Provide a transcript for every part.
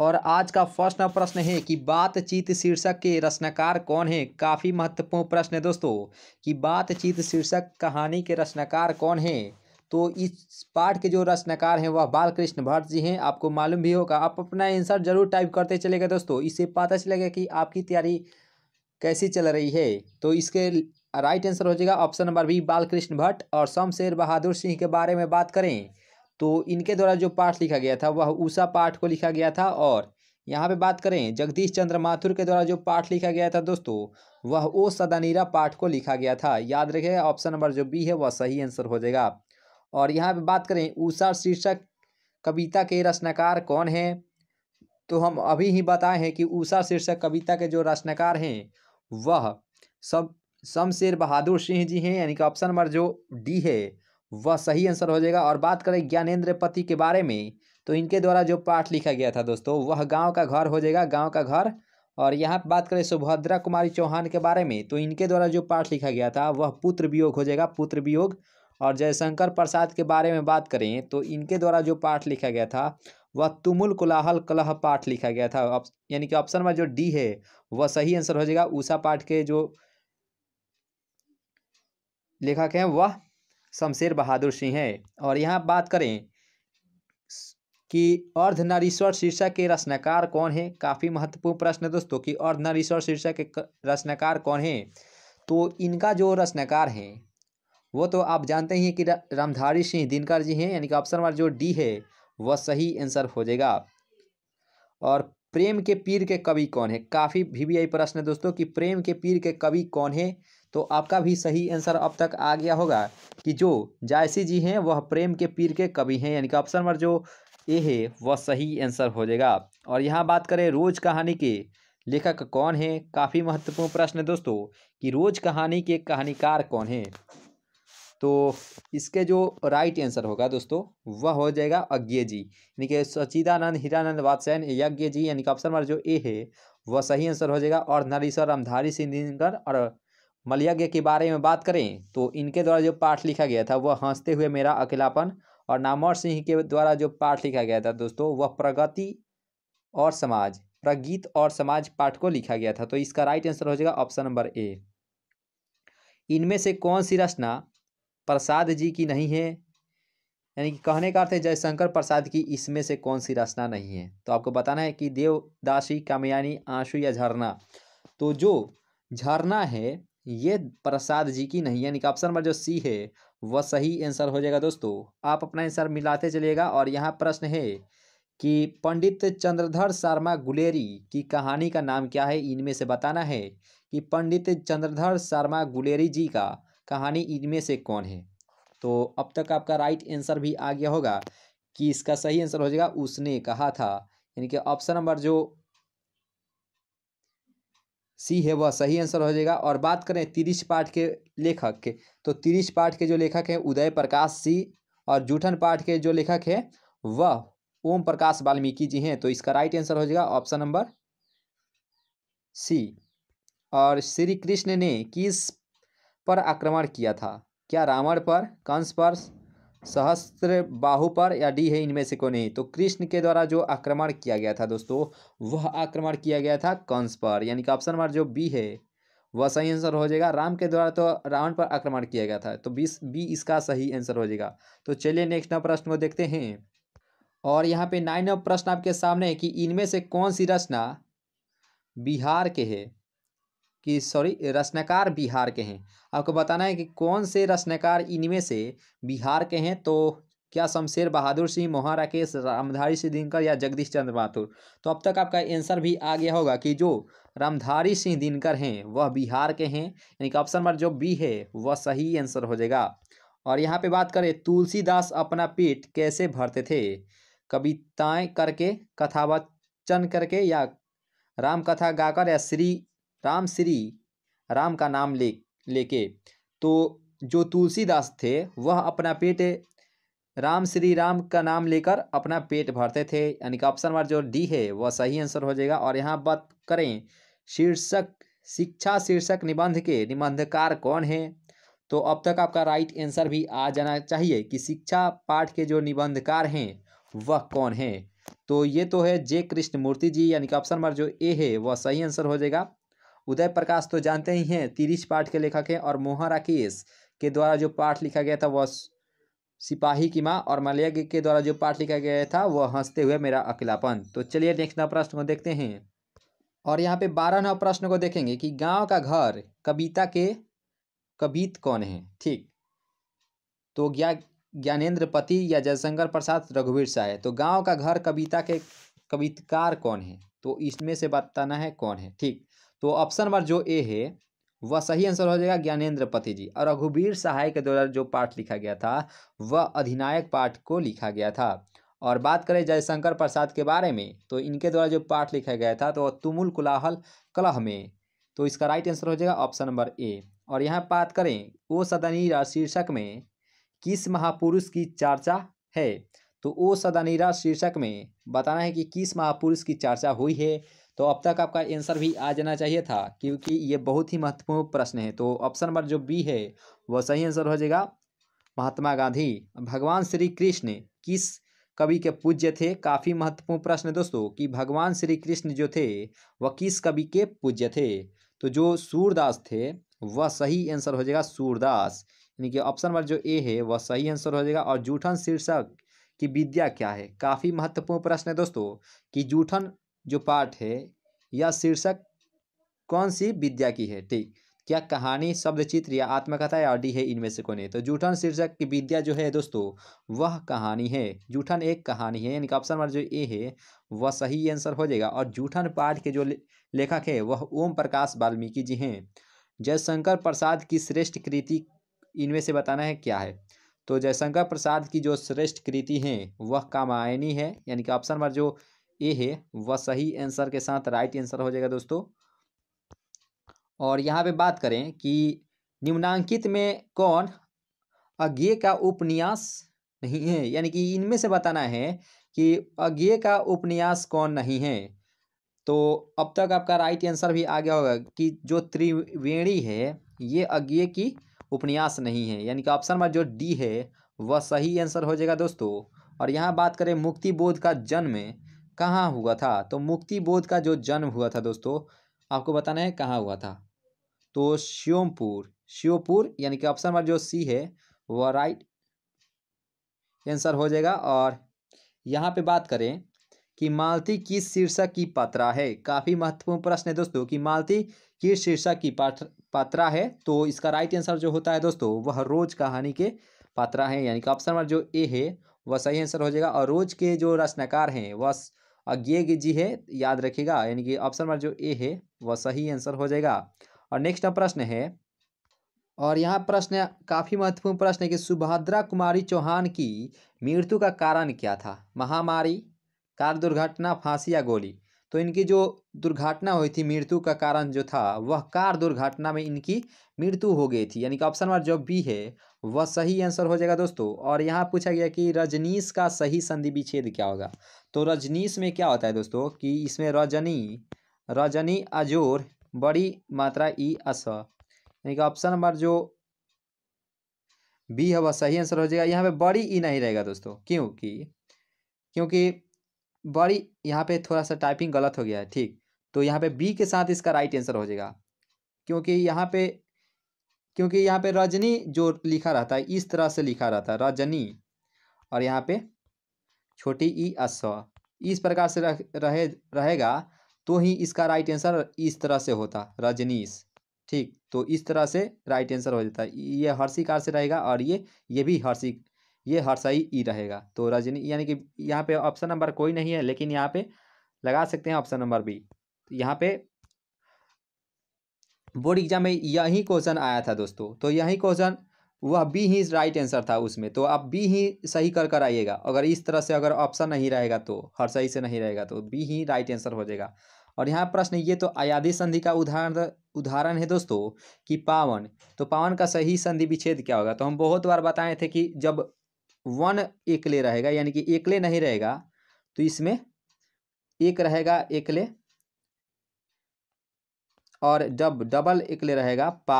और आज का फर्स्ट नंबर प्रश्न है कि बातचीत शीर्षक के रचनाकार कौन है काफ़ी महत्वपूर्ण प्रश्न है दोस्तों कि बातचीत शीर्षक कहानी के रचनाकार कौन है तो इस पाठ के जो रचनाकार हैं वह बालकृष्ण भट्ट जी हैं आपको मालूम भी होगा आप अपना आंसर जरूर टाइप करते चलेगा दोस्तों इससे पता चलेगा कि आपकी तैयारी कैसी चल रही है तो इसके राइट आंसर हो जाएगा option number B Balkrishna Bhatt और शमशेर बहादुर सिंह के बारे में बात करें तो इनके द्वारा जो पाठ लिखा गया था वह ऊषा पाठ को लिखा गया था और यहाँ पे बात करें जगदीश चंद्र माथुर के द्वारा जो पाठ लिखा गया था दोस्तों वह ओ सदानीरा पाठ को लिखा गया था याद रखे ऑप्शन नंबर जो बी है वह सही आंसर हो जाएगा और यहाँ पे बात करें ऊषा शीर्षक कविता के रचनाकार कौन हैं तो हम अभी ही बताए हैं कि उषा शीर्षक कविता के जो रचनाकार हैं वह सब शमशेर बहादुर सिंह जी हैं यानी कि ऑप्शन नंबर जो डी है वह सही आंसर हो जाएगा और बात करें ज्ञानेन्द्र पति के बारे में तो इनके द्वारा जो पाठ लिखा गया था दोस्तों वह गांव का घर हो जाएगा गांव का घर और यहाँ बात करें सुभद्रा कुमारी चौहान के बारे में तो इनके द्वारा जो पाठ लिखा गया था वह पुत्र वियोग हो जाएगा पुत्र वियोग और जयशंकर प्रसाद के बारे में बात करें तो इनके द्वारा जो पाठ लिखा गया था वह तुमुल कुलाहल कलह पाठ लिखा गया था यानी कि ऑप्शन में जो डी है वह सही आंसर हो जाएगा ऊषा पाठ के जो लेखक हैं वह शमशेर बहादुर सिंह है और यहाँ बात करें कि अर्धनारीश्वर शीर्षक के रचनाकार कौन है काफ़ी महत्वपूर्ण प्रश्न है दोस्तों कि अर्धनारीश्वर शीर्षक के रचनाकार कौन है तो इनका जो रचनाकार हैं वो तो आप जानते ही हैं कि रामधारी सिंह दिनकर जी हैं यानी कि ऑप्शन नंबर जो डी है वह सही आंसर हो जाएगा और प्रेम के पीर के कवि कौन है काफ़ी भी भी आई प्रश्न है दोस्तों कि प्रेम के पीर के कवि कौन है तो आपका भी सही आंसर अब तक आ गया होगा कि जो जायसी जी हैं वह प्रेम के पीर के कवि हैं यानी कि ऑप्शन नंबर जो ए है वह सही आंसर हो जाएगा और यहाँ बात करें रोज कहानी के लेखक कौन है काफ़ी महत्वपूर्ण प्रश्न है दोस्तों कि रोज कहानी के कहानीकार कौन है तो इसके जो राइट आंसर होगा दोस्तों वह हो जाएगा अज्ञे जी यानी कि सचिदानंद हीरानंद वात्सैन यज्ञ जी यानी कि ऑप्शन नंबर जो ए है वह सही आंसर हो जाएगा और नरेश्वर रामधारी सिंह दिनकर और मलयज्ञ के बारे में बात करें तो इनके द्वारा जो पाठ लिखा गया था वह हंसते हुए मेरा अकेलापन और नामवर सिंह के द्वारा जो पाठ लिखा गया था दोस्तों वह प्रगति और समाज प्रगीत और समाज पाठ को लिखा गया था तो इसका राइट आंसर हो जाएगा ऑप्शन नंबर ए इनमें से कौन सी रचना प्रसाद जी की नहीं है यानी कि कहने का अर्थ है जयशंकर प्रसाद की इसमें से कौन सी रचना नहीं है तो आपको बताना है कि देवदासी कामयानी आंसू या झरना तो जो झरना है ये प्रसाद जी की नहीं यानी कि ऑप्शन नंबर जो सी है वह सही आंसर हो जाएगा दोस्तों आप अपना आंसर मिलाते चलिएगा और यहाँ प्रश्न है कि पंडित चंद्रधर शर्मा गुलेरी की कहानी का नाम क्या है इनमें से बताना है कि पंडित चंद्रधर शर्मा गुलेरी जी का कहानी इनमें से कौन है तो अब तक आपका राइट आंसर भी आ गया होगा कि इसका सही आंसर हो जाएगा उसने कहा था यानी कि ऑप्शन नंबर जो सी है वह सही आंसर हो जाएगा और बात करें तिरिश पाठ के लेखक के तो तिरिश पाठ के जो लेखक हैं उदय प्रकाश सी और जूठन पाठ के जो लेखक है वह ओम प्रकाश वाल्मीकि जी हैं तो इसका राइट आंसर हो जाएगा ऑप्शन नंबर सी और श्री कृष्ण ने किस पर आक्रमण किया था क्या रावण पर कंस पर सहस्त्र बाहु पर या डी है इनमें से कोई नहीं तो कृष्ण के द्वारा जो आक्रमण किया गया था दोस्तों वह आक्रमण किया गया था कंस पर यानी कि ऑप्शन नंबर जो बी है वह सही आंसर हो जाएगा राम के द्वारा तो रावण पर आक्रमण किया गया था तो बीस बी इसका सही आंसर हो जाएगा तो चलिए नेक्स्ट नंबर प्रश्न को देखते हैं और यहाँ पे नाइन नंबर प्रश्न आपके सामने है कि इनमें से कौन सी रचना बिहार के है कि सॉरी रचनाकार बिहार के हैं आपको बताना है कि कौन से रचनाकार इनमें से बिहार के हैं तो क्या शमशेर बहादुर सिंह मोहन राकेश रामधारी सिंह दिनकर या जगदीश चंद्र माथुर तो अब तक आपका आंसर भी आ गया होगा कि जो रामधारी सिंह दिनकर हैं वह बिहार के हैं यानी कि ऑप्शन नंबर जो बी है वह सही आंसर हो जाएगा और यहाँ पे बात करें तुलसीदास अपना पेट कैसे भरते थे कविताएँ करके कथावचन करके या रामकथा गाकर या श्री राम श्री राम का नाम ले लेके तो जो तुलसीदास थे वह अपना पेट राम श्री राम का नाम लेकर अपना पेट भरते थे यानी कि ऑप्शन नंबर जो डी है वह सही आंसर हो जाएगा और यहाँ बात करें शीर्षक शिक्षा शीर्षक निबंध के निबंधकार कौन है तो अब तक आपका राइट आंसर भी आ जाना चाहिए कि शिक्षा पाठ के जो निबंधकार हैं वह कौन है तो ये तो है जय कृष्ण मूर्ति जी यानी कि ऑप्शन नंबर जो ए है वह सही आंसर हो जाएगा उदय प्रकाश तो जानते ही हैं तिरिच पाठ के लेखक हैं और मोहन राकेश के द्वारा जो पाठ लिखा गया था वह सिपाही की माँ और मलयज्ञ के द्वारा जो पाठ लिखा गया था वह हंसते हुए मेरा अकेलापन तो चलिए नेक्स्ट नव प्रश्न को देखते हैं और यहाँ पे बारह नव प्रश्न को देखेंगे कि गांव का घर कविता के कवित कौन है ठीक तो ज्ञा ज्ञानेन्द्र पति या जयशंकर प्रसाद रघुवीर शाह है तो गांव का घर कविता के कवितकार कौन है तो इसमें से बताना है कौन है ठीक तो ऑप्शन नंबर जो ए है वह सही आंसर हो जाएगा ज्ञानेन्द्र पति जी और रघुवीर सहाय के द्वारा जो पाठ लिखा गया था वह अधिनायक पाठ को लिखा गया था और बात करें जयशंकर प्रसाद के बारे में तो इनके द्वारा जो पाठ लिखा गया था तो तुमुल कुलाहल कलह में तो इसका राइट आंसर हो जाएगा ऑप्शन नंबर ए और यहाँ बात करें ओ सदनीरा शीर्षक में किस महापुरुष की चर्चा है तो ओ सदनीरा शीर्षक में बताना है कि किस महापुरुष की चर्चा हुई है तो अब तक आपका आंसर भी आ जाना चाहिए था क्योंकि ये बहुत ही महत्वपूर्ण प्रश्न है तो ऑप्शन नंबर जो बी है वह सही आंसर हो जाएगा महात्मा गांधी भगवान श्री कृष्ण किस कवि के पूज्य थे काफ़ी महत्वपूर्ण प्रश्न है दोस्तों कि भगवान श्री कृष्ण जो थे वह किस कवि के पूज्य थे तो जो सूरदास थे वह सही आंसर हो जाएगा सूरदास यानी कि ऑप्शन नंबर जो ए है वह सही आंसर हो जाएगा और जूठन शीर्षक की विद्या क्या है काफ़ी महत्वपूर्ण प्रश्न है दोस्तों कि जूठन जो पाठ है या शीर्षक कौन सी विद्या की है ठीक क्या कहानी शब्द चित्र या आत्मकथा या डी है इनमें से कौन है तो जूठन शीर्षक की विद्या जो है दोस्तों वह कहानी है जूठन एक कहानी है यानी कि ऑप्शन नंबर जो ए है वह सही आंसर हो जाएगा और जूठन पाठ के जो लेखक है वह ओम प्रकाश वाल्मीकि जी हैं जयशंकर प्रसाद की श्रेष्ठ कृति इनमें से बताना है क्या है तो जयशंकर प्रसाद की जो श्रेष्ठ कृति है वह कामायनी है यानी कि ऑप्शन नंबर जो ए है वह सही आंसर के साथ राइट आंसर हो जाएगा दोस्तों और यहाँ पे बात करें कि निम्नांकित में कौन अज्ञे का उपन्यास नहीं है यानी कि इनमें से बताना है कि अज्ञे का उपन्यास कौन नहीं है तो अब तक आपका राइट आंसर भी आ गया होगा कि जो त्रिवेणी है ये अज्ञे की उपन्यास नहीं है यानी कि ऑप्शन नंबर जो डी है वह सही आंसर हो जाएगा दोस्तों और यहाँ बात करें मुक्ति बोध का जन्म कहाँ हुआ था तो मुक्ति बोध का जो जन्म हुआ था दोस्तों आपको बताना है कहाँ हुआ था तो श्योमपुर श्योपुर यानी कि ऑप्शन नंबर जो सी है वह राइट आंसर हो जाएगा और यहाँ पे बात करें कि मालती किस शीर्षक की पात्रा है काफ़ी महत्वपूर्ण प्रश्न है दोस्तों कि मालती किस शीर्षक की पात्रा है तो इसका राइट आंसर जो होता है दोस्तों वह रोज कहानी के पात्रा है यानी कि ऑप्शन नंबर जो ए है वह सही आंसर हो जाएगा और रोज के जो रचनाकार हैं वह और ये जी है याद रखिएगा यानी कि ऑप्शन नंबर जो ए है वह सही आंसर हो जाएगा और नेक्स्ट प्रश्न है और यहाँ प्रश्न काफ़ी महत्वपूर्ण प्रश्न है कि सुभद्रा कुमारी चौहान की मृत्यु का कारण क्या था महामारी कार दुर्घटना फांसी या गोली तो इनकी जो दुर्घटना हुई थी मृत्यु का कारण जो था वह कार दुर्घटना में इनकी मृत्यु हो गई थी यानी कि ऑप्शन नंबर जो बी है वह सही आंसर हो जाएगा दोस्तों और यहाँ पूछा गया कि रजनीश का सही संधि विच्छेद क्या होगा तो रजनीश में क्या होता है दोस्तों कि इसमें रजनी रजनी अजोर बड़ी मात्रा ई अस यानी कि ऑप्शन नंबर जो बी है वह सही आंसर हो जाएगा यहाँ पे बड़ी ई नहीं रहेगा दोस्तों क्योंकि क्योंकि बड़ी यहाँ पे थोड़ा सा टाइपिंग गलत हो गया है ठीक तो यहाँ पे बी के साथ इसका राइट आंसर हो जाएगा क्योंकि यहाँ पे क्योंकि यहाँ पे रजनी जो लिखा रहता है इस तरह से लिखा रहता है रजनी और यहाँ पे छोटी ई e अस इस प्रकार से रह, रहे रहेगा तो ही इसका राइट आंसर इस तरह से होता रजनीश ठीक तो इस तरह से राइट आंसर हो जाता है ये हर्षिकार से रहेगा और ये ये भी हर्षिक ये सही ई रहेगा तो रजनी यानी कि यहाँ पे ऑप्शन नंबर कोई नहीं है लेकिन यहाँ पे लगा सकते हैं ऑप्शन नंबर बी तो यहाँ पे बोर्ड एग्जाम में यही क्वेश्चन आया था दोस्तों तो यही क्वेश्चन वह बी ही राइट आंसर था उसमें तो आप बी ही सही कर कर आइएगा अगर इस तरह से अगर ऑप्शन नहीं रहेगा तो हर सही से नहीं रहेगा तो बी ही राइट आंसर हो जाएगा और यहाँ प्रश्न ये तो आयादी संधि का उदाहरण उदाहरण है दोस्तों कि पावन तो पावन का सही संधि विच्छेद क्या होगा तो हम बहुत बार बताए थे कि जब वन एकले रहेगा यानी कि एकले नहीं रहेगा तो इसमें एक रहेगा एकले और जब डबल एकले रहेगा पा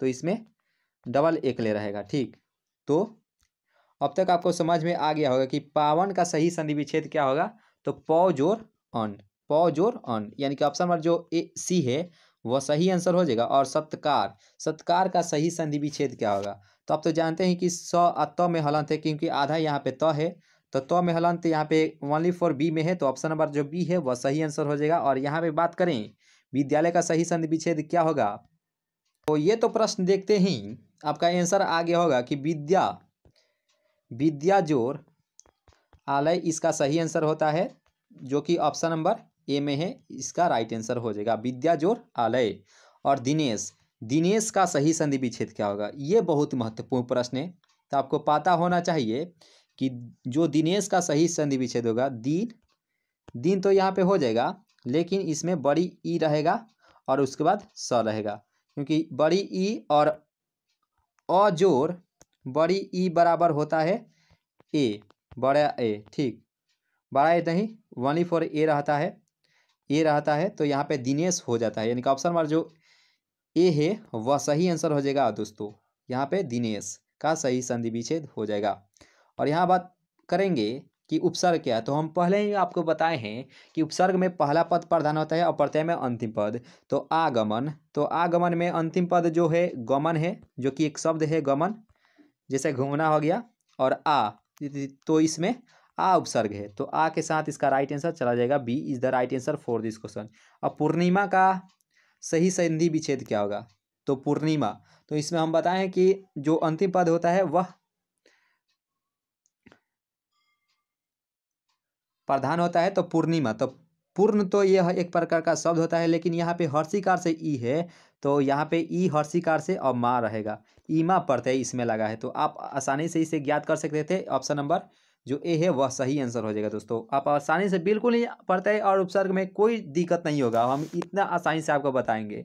तो इसमें डबल एकले रहेगा ठीक तो अब तक आपको समझ में आ गया होगा कि पावन का सही संधि विच्छेद क्या होगा तो पौ जोर अन पौ जोर अन यानी कि ऑप्शन नंबर जो ए सी है वह सही आंसर हो जाएगा और सत्कार सत्कार का सही संधि विच्छेद क्या होगा तो आप तो जानते हैं कि स त में हलंत है क्योंकि आधा यहाँ पे त है तो त में हलंत तो यहाँ पे ओनली फॉर बी में है तो ऑप्शन नंबर जो बी है वह सही आंसर हो जाएगा और यहाँ पे बात करें विद्यालय का सही संधि विच्छेद क्या होगा तो ये तो प्रश्न देखते ही आपका आंसर आगे होगा कि विद्या विद्या जोर आलय इसका सही आंसर होता है जो कि ऑप्शन नंबर ए में है इसका राइट आंसर हो जाएगा विद्या जोर आलय और दिनेश दिनेश का सही संधि विच्छेद क्या होगा ये बहुत महत्वपूर्ण प्रश्न है तो आपको पता होना चाहिए कि जो दिनेश का सही संधि विच्छेद होगा दिन दिन तो यहाँ पे हो जाएगा लेकिन इसमें बड़ी ई रहेगा और उसके बाद स रहेगा क्योंकि बड़ी ई और अजोर बड़ी ई बराबर होता है ए बड़ा ए ठीक बड़ा ए नहीं वन ई फोर ए रहता है ए रहता है तो यहाँ पे दिनेश हो जाता है यानी कि ऑप्शन नंबर जो ए है वह सही आंसर हो जाएगा दोस्तों यहाँ पे दिनेश का सही संधि विच्छेद हो जाएगा और यहाँ बात करेंगे कि उपसर्ग क्या है तो हम पहले ही आपको बताए हैं कि उपसर्ग में पहला पद प्रधान होता है और प्रत्यय में अंतिम पद तो आगमन तो आगमन में अंतिम पद जो है गमन है जो कि एक शब्द है गमन जैसे घूमना हो गया और आ तो इसमें आ हाँ, उपसर्ग है तो आ के साथ इसका राइट आंसर चला जाएगा B is the right answer for this question अब पूर्णिमा का सही संधि विच्छेद क्या होगा तो पूर्णिमा तो इसमें हम बताएं कि जो अंतिम पद होता है वह प्रधान होता है तो पूर्णिमा तो पूर्ण तो यह एक प्रकार का शब्द होता है लेकिन यहाँ पे हर्षिकार से ई है तो यहाँ पे ई हर्षिकार से और माँ रहेगा ईमा प्रत्यय इसमें लगा है तो आप आसानी से इसे ज्ञात कर सकते थे ऑप्शन नंबर जो ए है वह सही आंसर हो जाएगा दोस्तों आप आसानी से बिल्कुल ही पढ़ते हैं और उपसर्ग में कोई दिक्कत नहीं होगा हम इतना आसानी से आपको बताएंगे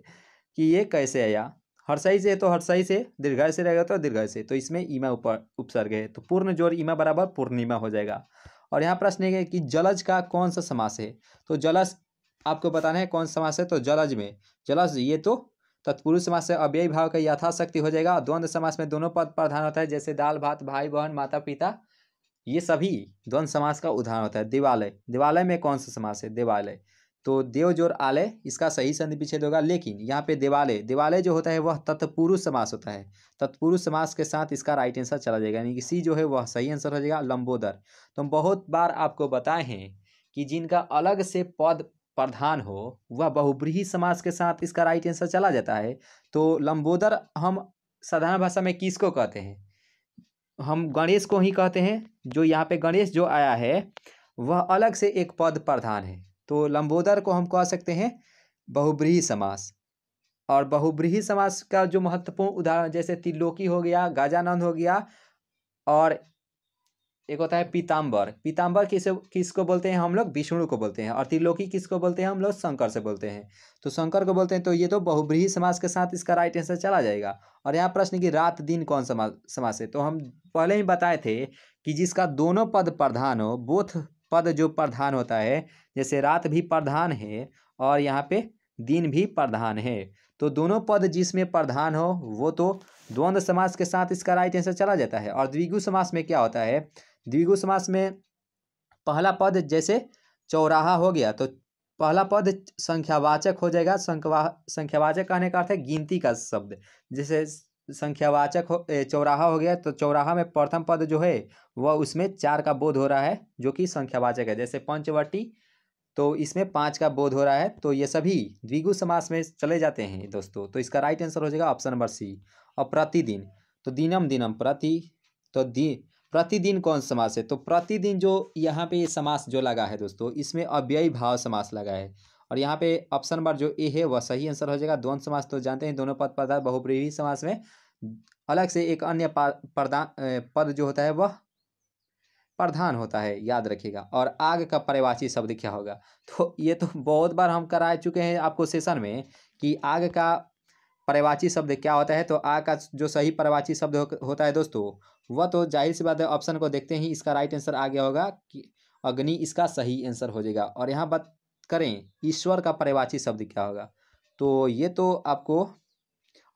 कि ये कैसे आया हर सही से तो हर सही से दीर्घ से रहेगा तो दीर्घ से तो इसमें ईमा ऊपर उपसर्ग है तो पूर्ण जोर ईमा बराबर पूर्णिमा हो जाएगा और यहाँ प्रश्न है कि जलज का कौन सा समास है तो जलज आपको बताना है कौन समास है तो जलज में जलज ये तो तत्पुरुष समास से अव्यय भाव का यथाशक्ति हो जाएगा द्वंद्व समास में दोनों पद प्रधान होता है जैसे दाल भात भाई बहन माता पिता ये सभी द्वंद समास का उदाहरण होता है देवालय देवालय में कौन सा समास है देवालय तो देव जोर आलय इसका सही संधि पीछे होगा लेकिन यहाँ पे देवालय देवालय जो होता है वह तत्पुरुष समास होता है तत्पुरुष समास के साथ इसका राइट आंसर चला जाएगा यानी कि सी जो है वह सही आंसर हो जाएगा लंबोदर तो हम बहुत बार आपको बताए हैं कि जिनका अलग से पद प्रधान हो वह बहुब्रीही समास के साथ इसका राइट आंसर चला जाता है तो लंबोदर हम साधारण भाषा में किसको कहते हैं हम गणेश को ही कहते हैं जो यहाँ पे गणेश जो आया है वह अलग से एक पद प्रधान है तो लंबोदर को हम कह सकते हैं बहुब्रीही समास और बहुब्रीही समास का जो महत्वपूर्ण उदाहरण जैसे तिलोकी हो गया गाजानंद हो गया और एक होता है पीताम्बर पीताम्बर किसे किसको बोलते हैं हम लोग विष्णु को बोलते हैं और त्रिलोकी किसको बोलते हैं हम लोग शंकर से बोलते हैं तो शंकर को बोलते हैं तो ये तो बहुब्रीही समाज के साथ इसका राइट आंसर चला जाएगा और यहाँ प्रश्न की रात दिन कौन समाज समाज है तो हम पहले ही बताए थे कि जिसका दोनों पद प्रधान हो बोथ पद जो प्रधान होता है जैसे रात भी प्रधान है और यहाँ पे दिन भी प्रधान है तो दोनों पद जिसमें प्रधान हो वो तो द्वंद्व समास के साथ इसका राइट आंसर चला जाता है और द्विगु समास में क्या होता है द्विगु समास में पहला पद जैसे चौराहा हो गया तो पहला पद संख्यावाचक हो जाएगा संख्या संख्यावाचक कहने का अर्थ है गिनती का शब्द जैसे संख्यावाचक हो चौराहा हो गया तो चौराहा में प्रथम पद जो है वह उसमें चार का बोध हो रहा है जो कि संख्यावाचक है जैसे पंचवटी तो इसमें पाँच का बोध हो रहा है तो ये सभी द्विगु समास में चले जाते हैं दोस्तों तो इसका राइट आंसर हो जाएगा ऑप्शन नंबर सी और प्रतिदिन तो दिनम दिनम प्रति तो दिन प्रतिदिन कौन समास है तो प्रतिदिन जो यहाँ पे समास जो लगा है दोस्तों इसमें अव्ययी भाव समास लगा है और यहाँ पे ऑप्शन नंबर जो ए है वह सही आंसर हो जाएगा द्वंद समास तो जानते हैं दोनों पद पदार्थ बहुप्रीवी समास में अलग से एक अन्य प्रदान पद जो होता है वह प्रधान होता है याद रखिएगा और आग का परिवाची शब्द क्या होगा तो ये तो बहुत बार हम करा चुके हैं आपको सेशन में कि आग का परिवाची शब्द क्या होता है तो आ का जो सही परिवाची शब्द होता है दोस्तों वह तो जाहिर सी बात है ऑप्शन को देखते ही इसका राइट आंसर आ गया होगा कि अग्नि इसका सही आंसर हो जाएगा और यहाँ बात करें ईश्वर का परिवाची शब्द क्या होगा तो ये तो आपको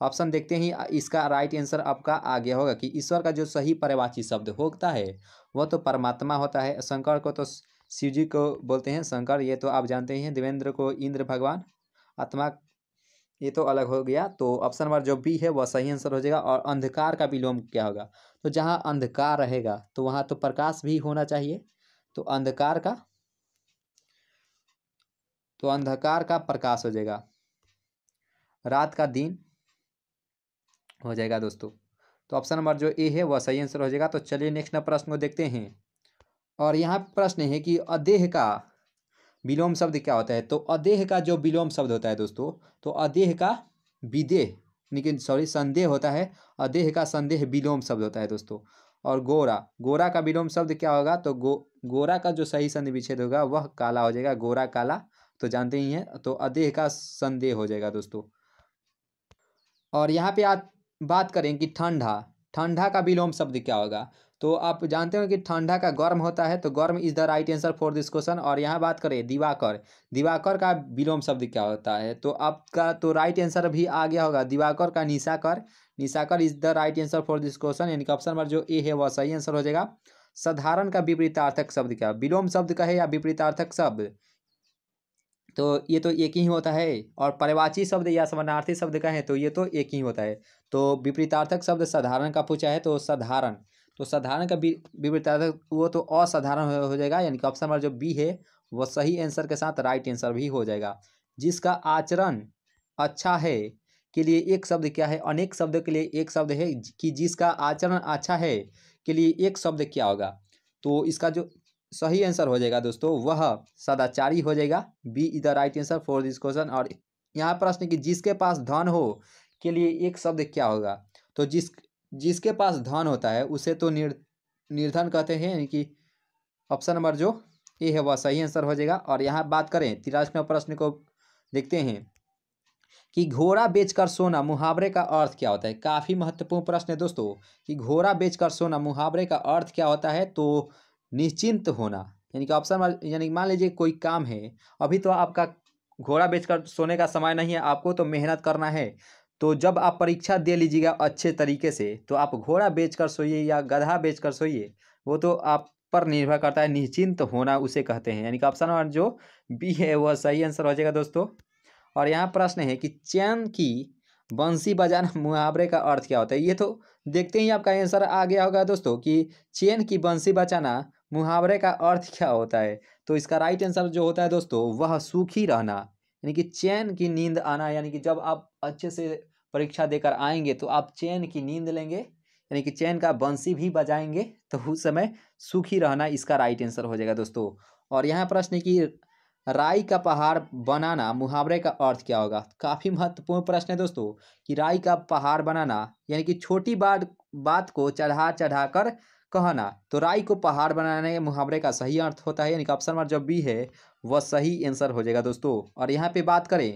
ऑप्शन देखते ही इसका राइट आंसर आपका आ गया होगा कि ईश्वर का जो सही परिवाची शब्द होता है वह तो परमात्मा होता है शंकर को तो शिव जी को बोलते हैं शंकर ये तो आप जानते ही हैं देवेंद्र को इंद्र भगवान आत्मा ये तो अलग हो गया तो ऑप्शन नंबर जो बी है वह सही आंसर हो जाएगा और अंधकार का विलोम क्या होगा तो जहाँ अंधकार रहेगा तो वहाँ तो प्रकाश भी होना चाहिए तो अंधकार का तो अंधकार का प्रकाश हो जाएगा रात का दिन हो जाएगा दोस्तों तो ऑप्शन नंबर जो ए है वह सही आंसर हो जाएगा तो चलिए नेक्स्ट प्रश्न को देखते हैं और यहाँ प्रश्न है कि अदेह का विलोम शब्द क्या होता है तो अदेह का जो विलोम शब्द होता है दोस्तों तो अदेह का विदेह लेकिन सॉरी संदेह होता है अदेह का संदेह विलोम शब्द होता है दोस्तों और गोरा गोरा का विलोम शब्द क्या होगा तो गो गोरा का जो सही संधि विच्छेद होगा वह काला हो जाएगा गोरा काला तो जानते ही हैं तो अदेह का संदेह हो जाएगा दोस्तों और यहाँ पे आप बात करें कि ठंडा ठंडा का विलोम शब्द क्या होगा तो आप जानते हो कि ठंडा का गर्म होता है तो गर्म is the right answer for this question और यहाँ बात करें दिवाकर दिवाकर का विलोम शब्द क्या होता है तो आपका तो राइट आंसर भी आ गया होगा दिवाकर का निशाकर निशाकर is the right answer for this question यानी कि ऑप्शन नंबर जो ए है वह सही आंसर हो जाएगा साधारण का विपरीतार्थक शब्द क्या विलोम शब्द का है या विपरीतार्थक शब्द तो ये तो एक ही होता है और परिवाची शब्द या समानार्थी शब्द का है तो ये तो एक ही होता है तो विपरीतार्थक शब्द साधारण का पूछा है तो साधारण तो साधारण का विवृत्ता वो तो असाधारण हो जाएगा यानी कि ऑप्शन नंबर जो बी है वो सही आंसर के साथ राइट आंसर भी हो जाएगा जिसका आचरण अच्छा है के लिए एक शब्द क्या है अनेक शब्द के लिए एक शब्द है कि जिसका आचरण अच्छा है के लिए एक शब्द क्या होगा तो इसका जो सही आंसर हो जाएगा दोस्तों वह सदाचारी हो जाएगा B is the right answer for this question और यहाँ प्रश्न कि जिसके पास धन हो के लिए एक शब्द क्या होगा तो जिस जिसके पास धन होता है उसे तो निर् निर्धन कहते हैं यानी कि ऑप्शन नंबर जो ए है वह सही आंसर हो जाएगा और यहाँ बात करें तिरासवें प्रश्न को देखते हैं कि घोड़ा बेचकर सोना मुहावरे का अर्थ क्या होता है काफ़ी महत्वपूर्ण प्रश्न है दोस्तों कि घोड़ा बेचकर सोना मुहावरे का अर्थ क्या होता है तो निश्चिंत होना यानी कि ऑप्शन यानी मान लीजिए कोई काम है अभी तो आपका घोड़ा बेचकर सोने का समय नहीं है आपको तो मेहनत करना है तो जब आप परीक्षा दे लीजिएगा अच्छे तरीके से तो आप घोड़ा बेच कर सोइए या गधा बेच कर सोइए वो तो आप पर निर्भर करता है निश्चिंत तो होना उसे कहते हैं यानी कि ऑप्शन नंबर जो बी है वह सही आंसर हो जाएगा दोस्तों और यहाँ प्रश्न है कि चैन की बंसी बजाना मुहावरे का अर्थ क्या होता है ये तो देखते ही आपका आंसर आ गया होगा दोस्तों कि चैन की बंसी बचाना मुहावरे का अर्थ क्या होता है तो इसका राइट आंसर जो होता है दोस्तों वह सूखी रहना यानी कि चैन की नींद आना यानी कि जब आप अच्छे से परीक्षा देकर आएंगे तो आप चैन की नींद लेंगे यानी कि चैन का बंसी भी बजाएंगे तो उस समय सुखी रहना इसका राइट आंसर हो जाएगा दोस्तों और यहाँ प्रश्न है कि राई का पहाड़ बनाना मुहावरे का अर्थ क्या होगा काफ़ी महत्वपूर्ण प्रश्न है दोस्तों कि राई का पहाड़ बनाना यानी कि छोटी बात बात को चढ़ा चढ़ा कर कहना तो राई को पहाड़ बनाने के मुहावरे का सही अर्थ होता है यानी कि ऑप्शन नंबर जो बी है वह सही आंसर हो जाएगा दोस्तों और यहाँ पे बात करें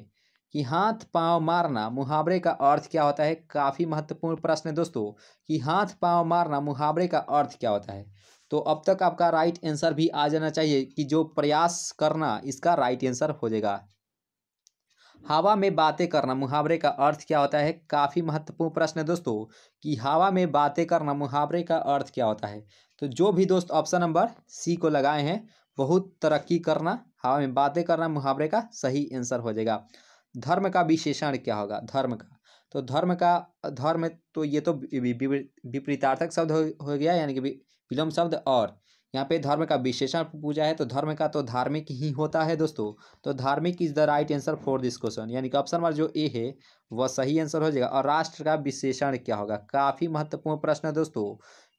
कि हाथ पांव मारना मुहावरे का अर्थ क्या होता है काफ़ी महत्वपूर्ण प्रश्न है दोस्तों कि हाथ पांव मारना मुहावरे का अर्थ क्या होता है तो अब तक आपका राइट आंसर भी आ जाना चाहिए कि जो प्रयास करना इसका राइट आंसर हो जाएगा हवा में बातें करना मुहावरे का अर्थ क्या होता है काफ़ी महत्वपूर्ण प्रश्न है दोस्तों कि हवा में बातें करना मुहावरे का अर्थ क्या होता है तो जो भी दोस्त ऑप्शन नंबर सी को लगाए हैं बहुत तरक्की करना हवा में बातें करना मुहावरे का सही आंसर हो जाएगा धर्म का विशेषण क्या होगा धर्म का तो धर्म का धर्म तो ये तो विपरीतार्थक शब्द हो, हो गया यानी कि विलोम शब्द और यहाँ पे धर्म का विशेषण पूछा है तो धर्म का तो धार्मिक ही होता है दोस्तों तो धार्मिक is the right answer for this question यानी कि ऑप्शन नंबर जो ए है वह सही आंसर हो जाएगा और राष्ट्र का विशेषण क्या होगा काफ़ी महत्वपूर्ण प्रश्न है दोस्तों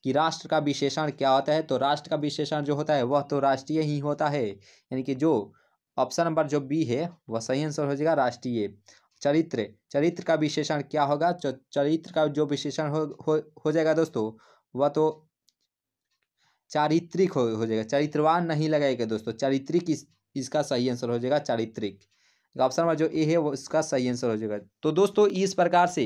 कि राष्ट्र का विशेषण क्या होता है तो राष्ट्र का विशेषण जो होता है वह तो राष्ट्रीय ही होता है यानी कि जो ऑप्शन नंबर जो बी है वह सही आंसर हो जाएगा राष्ट्रीय चरित्र चरित्र का विशेषण क्या होगा चरित्र का जो विशेषण हो, हो, हो जाएगा दोस्तों वह तो चारित्रिक हो हो जाएगा चरित्रवान नहीं लगाएगा दोस्तों चारित्रिक इस, इसका सही आंसर हो जाएगा चारित्रिक ऑप्शन नंबर जो ए है वो इसका सही आंसर हो जाएगा तो दोस्तों इस प्रकार से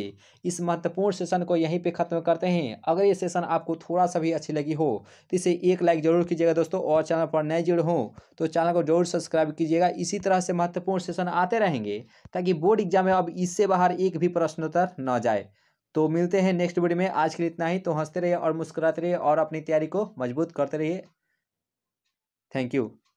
इस महत्वपूर्ण सेशन को यहीं पे ख़त्म करते हैं अगर ये सेशन आपको थोड़ा सा भी अच्छी लगी हो तो इसे एक लाइक जरूर कीजिएगा दोस्तों और चैनल पर नए जुड़े हों तो चैनल को जरूर सब्सक्राइब कीजिएगा इसी तरह से महत्वपूर्ण सेशन आते रहेंगे ताकि बोर्ड एग्जाम में अब इससे बाहर एक भी प्रश्नोत्तर न जाए तो मिलते हैं नेक्स्ट वीडियो में आज के लिए इतना ही तो हंसते रहिए और मुस्कुराते रहिए और अपनी तैयारी को मजबूत करते रहिए थैंक यू